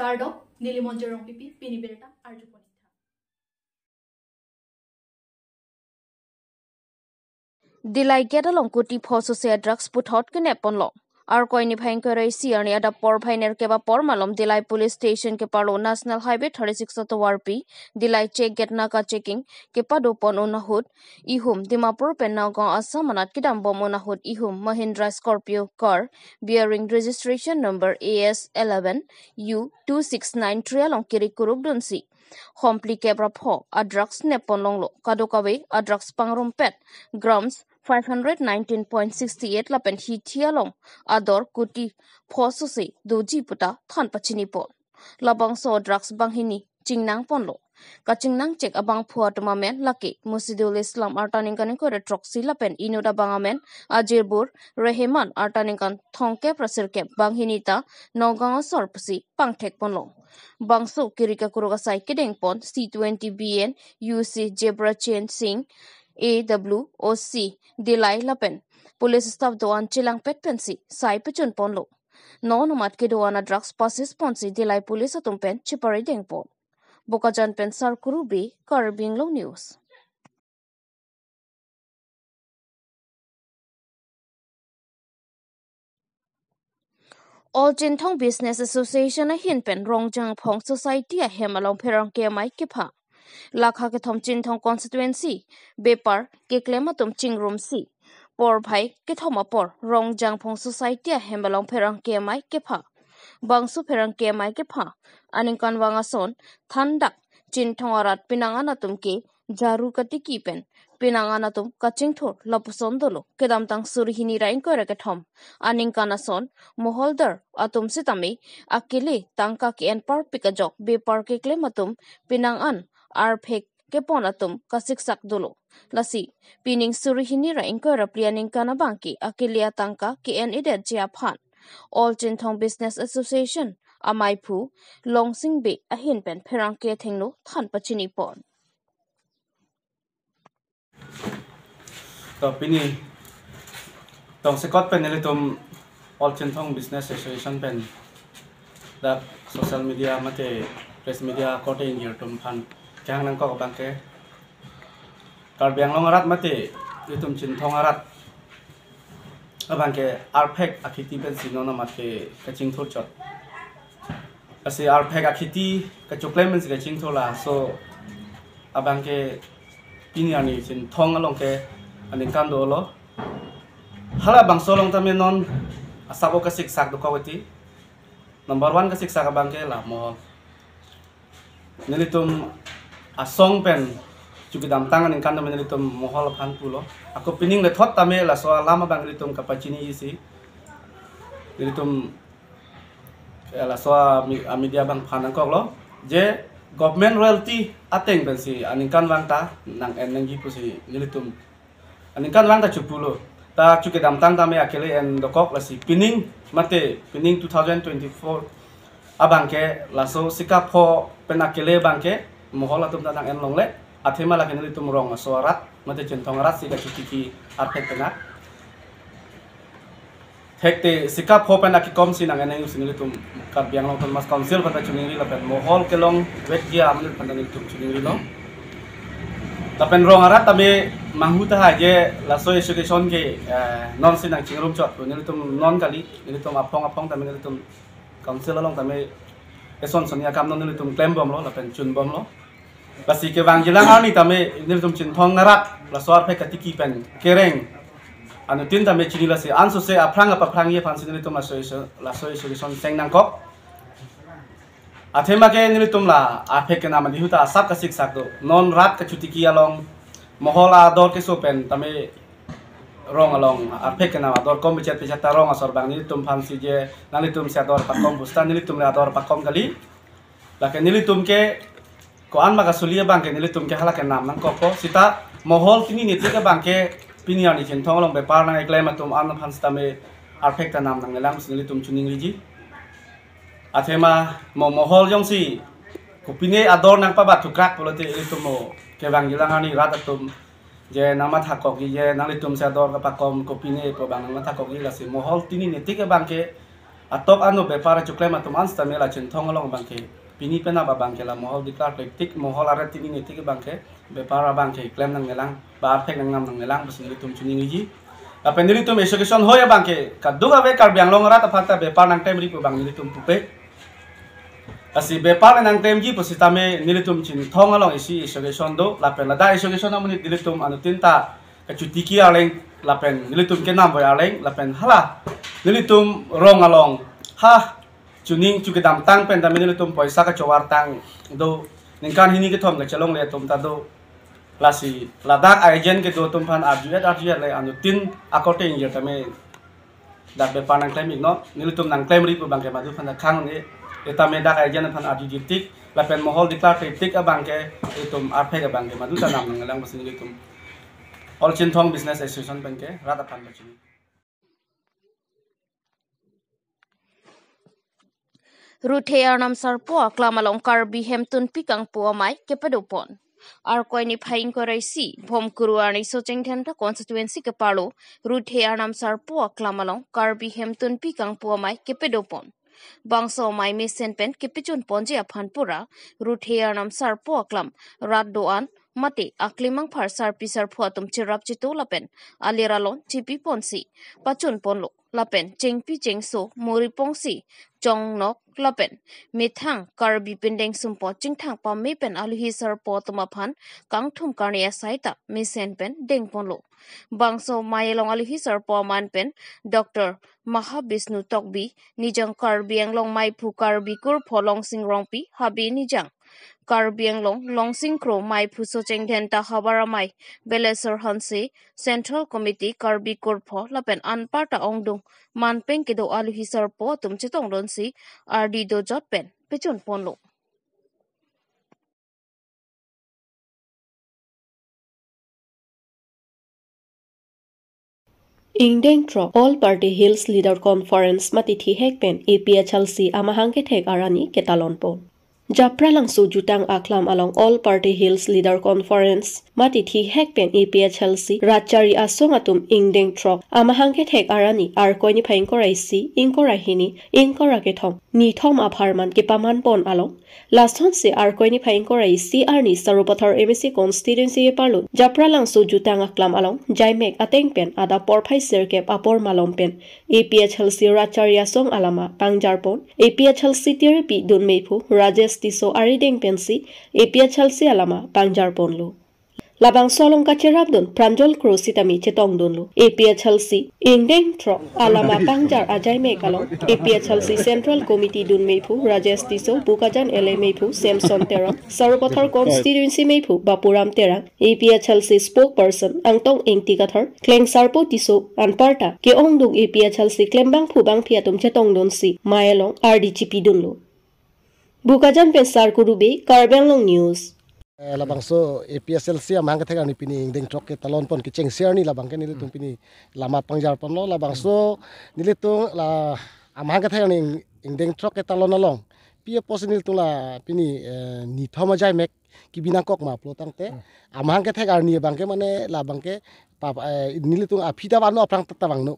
কাৰ্ড নীলিমঞ্জ ৰং পিপি পিনি বেৰেটা আৰু দিলাই গেদলং কুটি ফ ছচিয়া ড্ৰাগছ পুথত কিনে এপন লওঁ আর কইনি ভাইঙ্কর সিয়ারি আদা পর ভাইনের কেবা পর মালম দিলাই পুলিচ স্টেশন কে পারো ন্যাশনাল হাইওয়ে থার্টি সিক্স ওয়ারপি দিলাই চেক গেট নাকা চেকিং কেপা দোপন উনাহুদ ইহুম দিমাপুর পেনাগাঁও আসাম মানাত কিদাম বম উনাহুদ ইহুম Mahindra Scorpio car bearing registration number A S eleven U two six nine ট্রিয়াল অঙ্কিরি কুরুক দনসি হমপ্লি কেবরা ফ আড্রাগস নেপন লংলো কাদোকাবে আড্রাগস পেট grams 519.68 lapen hi thialong ador kuti phosu se doji puta than pachini po labang so drugs banghini chingnang ponlo ka chingnang chek abang phuat ma men lake musidul islam artaning kan ko retroxy lapen inoda banga men ajirbur rehman artaning kan thongke prasir ke banghini ta nogang sorpsi pangthek ponlo bangso kirika kuroga saikedeng pon c20 bn uc jebra chen singh AWOC Dilai Lapen. Police staff doan chilang pet pensi sai pichun ponlo. No nomat ke doana drugs passes ponsi Dilai police atum pen chipari deng pon. Bokajan pen sar kurubi Caribbean Long News. All Jin Tong Business Association a hin pen Rongjang Phong Society a hem along perang ke mai kipa. লাখা কে থম চিন থং কনস্টিটুয়েন্সি বেপার কে ক্লেমা তুম চিং room C পর ভাই কে থম অপর রং জাং ফং সোসাইটি হেমলং ফেরং কে মাই কে ফা বংসু ফেরং কে মাই কে ফা আনিং কান বাঙা সোন থান্ডা চিন থং আরাত পিনাঙা না তুম কে জারু কাটি কি পেন পিনাঙা না তুম কাচিং থোর লপসন দলো কেদাম তাং সুরহিনী রাইং করে কে থম আনিং কানা সোন মহলদার আতুম সিতামি আকিলে তাং কাক এন পার পিকা জক বেপার কে ক্লেম আতুম পিনাঙ আন arphek kepon atum kasik sak dolo lasi pining surihini ra inkora plianing kana bangki akilia tangka kn idet jia phan all chin thong business association amaipu longsing be ahin pen pherang ke thengno than pachini pon to pini tong sekot pen ele tum all chin thong business association pen dak social media mate press media kote in your tum phan Jangan nang kok bangke Kalau biang long arat mati itu chin thong arat bangke arpek akhiti ben sinona mate kaching thur chot kasi akhiti ka choklem men kaching so abangke ini ani cin tong along ke ani kan do lo hala bang solong tamen non asabo kasik sak do kawati number 1 kasik sak abangke la mo nilitum asong pen cukai dam tangan ingkan damen ritum mohol pan pulo aku pining letot thot tame la so lama bang ritum kapacini isi ritum eh, la so ah, media bang panang kok lo je government royalty ateng pen si aningkan bang ta nang eneng si pusi ritum aningkan bang ta cupulo ta cukai dam tang tame akele en dokok la si pining mate pining 2024 abang ke la so sikap ho penakele bang ke mukola tum tanang en long le athema lakin li tum rong sorat mate centong rat sika chiki artek tena hekte sikap hope na ki kom sinang en sing li tum kar biang long mas council panta chungi ri lapen mohol ke long wet dia amil panta ni tum chungi long lapen rong arat tame manghuta ha je laso education ke eh, non sinang chingrum chot ni li tum non kali ni tum apong apong tame ni tum council long tame eson sonia kam non ni tum claim bom lo lapen chun bom lo la ke wang jilang ani tame ini tum chin thong narak la katiki pen kereng anu tin tame chini la si an se aprang apa prang ye phan sin tum la so la so so son seng nangkok. Atema ke ini tum la a ke nama dihuta asap kasik sakdo non rat ke cuti along mohola dor ke sopen pen rong along a ke nama dor kom bichat bichat tarong asor bang ini tum je nali tum se dor pakom kom bustan ini tum la dor pakom kali la ke ke ko an maga sulia ya bangke nili tum ke halak enam nang kopo sita mohol kini niti ke bangke pinion ikin tong long bepar nang eklema tum an pan stame arfekta nam nang elang sini tum chuning riji atema mo mohol yong si kupine ador nang pa batu krak polote ili mo ke bang ilang ani rata tum je nama thakok je nang litum se ador ka pakom kupine ko bang nang takok ila si mohol tini niti ke bangke atok anu bepar cuklema tum an stame la chen tong long bangke bini ba bangke la mohol diklar tek tik mohol ara tini ngi tik bangke para bangke klem nang ngelang bar tek nang nang ngelang besi ngi tum chuni ngi apen pendiri tum education hoya bangke ka duga be kar biang long rata be bepar nang tem ri bang nili tum pupe asi bepar nang tem ji sita tame nili tum chin thong along isi education do pen la da education amuni nili tum anu tinta ka chuti ki aleng pen nili tum ke nam boy ya aleng pen hala nili tum rong along ha chuning chu kitam tang pen tamen le tum poisa ka chowar tang do ningkan hini ke thom ka chalong le tum ta do lasi ladak agent ke do tum phan arjuet arjuet le anu tin akote ye yata dak be panang no no, nilu tum nang claim ri pu bangke madu phan khang ni eta me dak agent phan arjuet tik la pen mohol diklar tik abangke etum arphe ka bangke madu ta nam ngelang ke tum All Chin Thong Business Association bangke rata phan bachini রুথেয়ার নামসার পোয়া ক্লামালঙ্কার বিহেম তুনপিকাং পোয়া মাই কেপেদপন আর কয়নি ফাইং করাই সি ভোম কুরুয়ানি সোচেং ঠেনটা কনস্টিটুয়েন্সি কে পালু রুথেয়ার নামসার পোয়া ক্লামালং কার বিহেম তুনপিকাং পোয়া মাই কেপেদপন বংশ মাই মেসেন পেন কেপিচুন পঞ্জিয়া ফানপুরা রুথেয়ার নামসার পোয়া ক্লাম রাত দোয়ান mati aklimang phar sar pisar phua tum chi rap chi tu lapen alira lon chi pi pon si pachun pon lo lapen cheng pi cheng so muri pong si chong nok lapen mi thang kar bi pendeng sum po ching thang pa me pen alu hi sar po tuma phan kang thum karne ya sai ta mi sen pen deng pon lo bang so mai long alu hi sar po man pen doctor mahabishnu tokbi nijang kar biang long mai phu kar bi kur pholong sing rong pi habi nijang Karbianglong, Longsingkro, Maipu Socheng Denta Habaramai, Belesor Hansi, Central Committee Karbi Korpo, Lapen Anparta Ongdung, Manpeng Kedo Aluhisar Po, Tumchitong Lonsi, Ardi Dojot Pen, Pichon Ponlong. Ing deng tro all party hills leader conference mati thi hek pen APHLC amahang ke thek arani ketalon pon Japralang sujutang aklam along all party hills leader conference. Matiti hekpen EPHLC. Rachari asungatum ingdeng trok. Amahanket hek arani arkoini painkoraisi, inkorahini, inkoraketong. Ni tom apharman kipaman pon along. Last on si arkoini painkoraisi arni sarupathar emisi constituency palun. Japralang sujutang aklam along. Jai mek atengpen ada porpai sirkep apor malompen. EPHLC Rachari asung alama pangjarpon. EPHLC therapy dun meipu. Rajesh tiso arideng pensi epia chalsi alama pangjar ponlu. Labang solong ka cherabdon pranjol kro sitami chetong donlu. Epia chalsi ingdeng tro alama pangjar ajay mekalo. Epia chalsi central committee dun meipu Rajesh tiso bukajan ele meipu Samson terang. Saropathar constituency meipu bapuram terang. Epia chalsi spokesperson angtong engtikathar kleng sarpo tiso anparta ke ongdung epia chalsi klembang phubang phiatum chetong don si maelong RDGP dunlu. বুকাজান পেসার কুরুবে কার্বেংলং news labangso APSLC amang ke tegan pini ding tok ke talon pon kiceng cheng ni labang ke ni pini lama pangjar pon lo labangso ni tu la amang ke tegan ing ding tok ke talon along pia pos ni tu la pini eh, ni thoma jai mek ki kok ma plotang te amang ke tegan ni bangke mane labang ke pa eh, ni tu apita ban prang tata bang no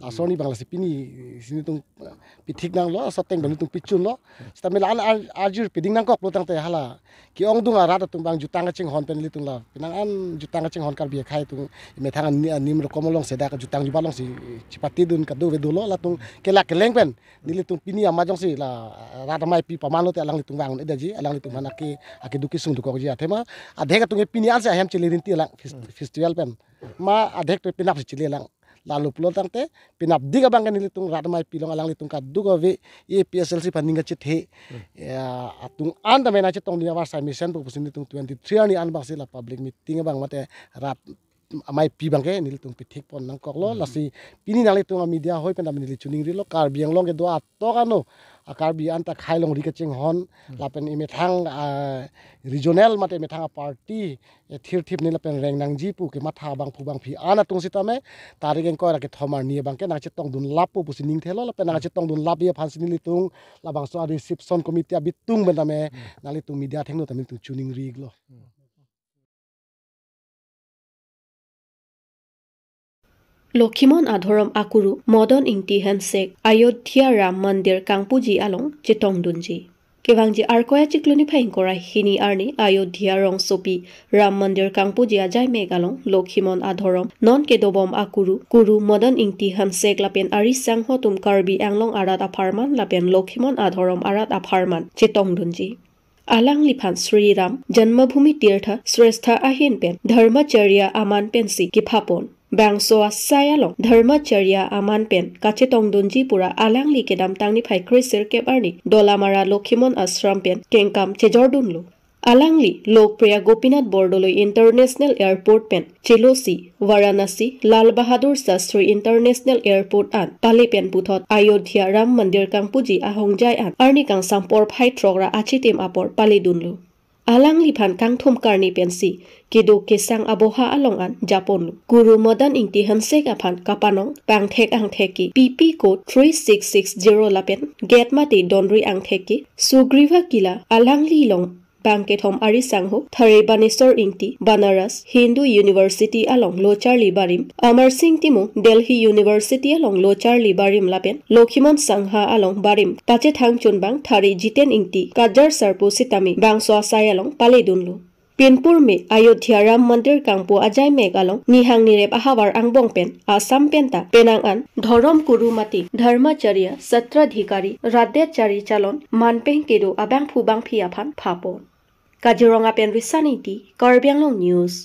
asoni ah, bangla si pini sini tung pitik nang lo soteng bali tung picun lo stami mela an ajur piding nang kok lo tang te hala ki ong dung ara tung bang jutang ching hon pen li tung lo, pinang an jutang ching hon kar bi khai tung me thang an ni komolong seda ka jutang jibalong si cipati dun ka do ve la tung ke la pen ni li tung pini ama jong si la rada mai pi pamalo te alang li tung bang ida ji alang li tung mana ki ake duki sung duko kok ji adhe ka tung e pini an se ahem chili ti lang festival pen ma adhe pe pinap chile lang lalu pulau tang pinap diga bang kan litung pilong alang litung ka duga ve e PSLC banding ka chit hmm. ya atung an ta mena chit tong dia war sai mission pu 23 ani an sila public meeting bang mate rat amai pi bangke nil tung pi thik pon nang kok lo lasi pini nale tung ami dia hoi pen ami nil chuning ri lo kar biang long ke do atto ka no akar bi anta khai long ri ka ching hon la pen ime thang regional mate me thang party thir thip nil pen reng nang ji pu ke matha bang phu bang phi ana tung sita me tari gen ko ra ke thomar ni bang ke na chet tong dun lap pu pu sining thelo la pen na chet tong dun lap ye phan sinil tung la bang so reception committee abi tung ben me nali tung media theng no tamil tu chuning ri glo লক্ষীমন আধৰম আকুৰু মদন ইংটি হেমছেক আয়োধ্যা ৰাম মন্দিৰ কাংপুজী আলং চিতং দুঞ্জি কেভাংজি আৰ কয়াচিকলনি ফাইং কৰা হিনি আৰ্নি আয়োধ্যা ৰং চপি ৰাম মন্দিৰ কাংপুজি আজাই আলং লক্ষীমন আধৰম নন কেদবম আকুৰু কুৰু মদন ইংটি হেমছেক লাপেন আৰি চাংহ হুম কাৰ্বি এংলং আৰাত আফাৰমান লাপেন লক্ষীমন আধৰম আৰাত আফাৰমান চিতং দুঞ্জি আলাং লিফান শ্ৰীৰাম জন্মভূমি তীৰ্থ শ্ৰেষ্ঠ আহিন পেন ধৰ্মচৰ্য আমান পেন চি কিফাপন বেংচোৱা চায়ালং ধৰ্মচৰিয়া আমানপেন পেন কাঠি টংদুঞ্জি পুৰা আলাংলি কেদাম টাঙনি ফাই খ্ৰীচিৰ কেবাৰ নি দলামাৰা লক্ষীমন আশ্ৰম পেন কেংকাম চেজৰ দুংলো আলাংলি লোকপ্ৰিয় গোপীনাথ বৰদলৈ ইণ্টাৰনেশ্যনেল এয়াৰপৰ্ট পেন চিলোচি বাৰাণসী লাল বাহাদুৰ শাস্ত্ৰী ইণ্টাৰনেশ্যনেল এয়াৰপৰ্ট আন পালি পেন পুথত অযোধ্যা ৰাম মন্দিৰ কাং পুজি আহং যায় আন আৰ্নি কাং চাম পৰ আপৰ পালি দুনলো alang lipan kang thum karni pensi kidu kisang aboha along an japon guru modan ingti hansek aphan kapanong pang thek ang theki pp code 3660 lapen get mate donri ang theki sugriva kila alang li long বাংকেট হোম আৰি চাংহো থৰে বানেশ্বৰ ইংটি Banaras Hindu university আলং লোচাৰ লিবাৰিম আমাৰ সিং টিমো দেলহি ইউনিভাৰ্চিটি আলং লোচাৰ লিবাৰিম লাপেন লক্ষীমন চাংহা আলং বাৰিম পাছে থাং চুন বাং জিতেন ইংটি কাজাৰ চাৰ্পু চিতামি বাং চাই আলং পালে দুনলো পিনপুর মে অযোধ্যা রাম মন্দির কাংপু আজাই মেঘাল নিহাং নিরেপ আহাবার আং পেন আসাম পেন্তা পেনাং আন ধৰম কুৰু মাতি ধৰ্মাচাৰ্য সত্ৰাধিকাৰী ৰাধ্যাচাৰী চালন মানপেং কেৰু আবাং ফুবাং ফিয়াফান ফাপন কাজিৰঙা পেনৰিচা নীতি কাৰ্বিআংলং নিউজ